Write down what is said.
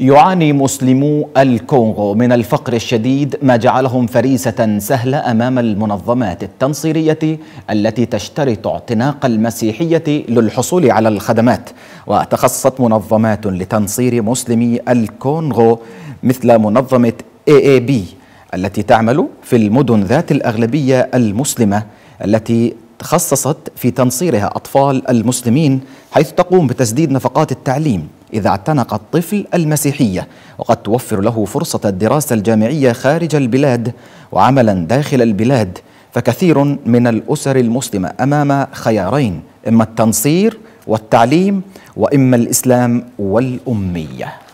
يعاني مسلمو الكونغو من الفقر الشديد ما جعلهم فريسة سهلة أمام المنظمات التنصيرية التي تشترط اعتناق المسيحية للحصول على الخدمات وتخصصت منظمات لتنصير مسلمي الكونغو مثل منظمة AAB التي تعمل في المدن ذات الأغلبية المسلمة التي تخصصت في تنصيرها أطفال المسلمين حيث تقوم بتسديد نفقات التعليم إذا اعتنق الطفل المسيحية وقد توفر له فرصة الدراسة الجامعية خارج البلاد وعملا داخل البلاد فكثير من الأسر المسلمة أمام خيارين إما التنصير والتعليم وإما الإسلام والأمية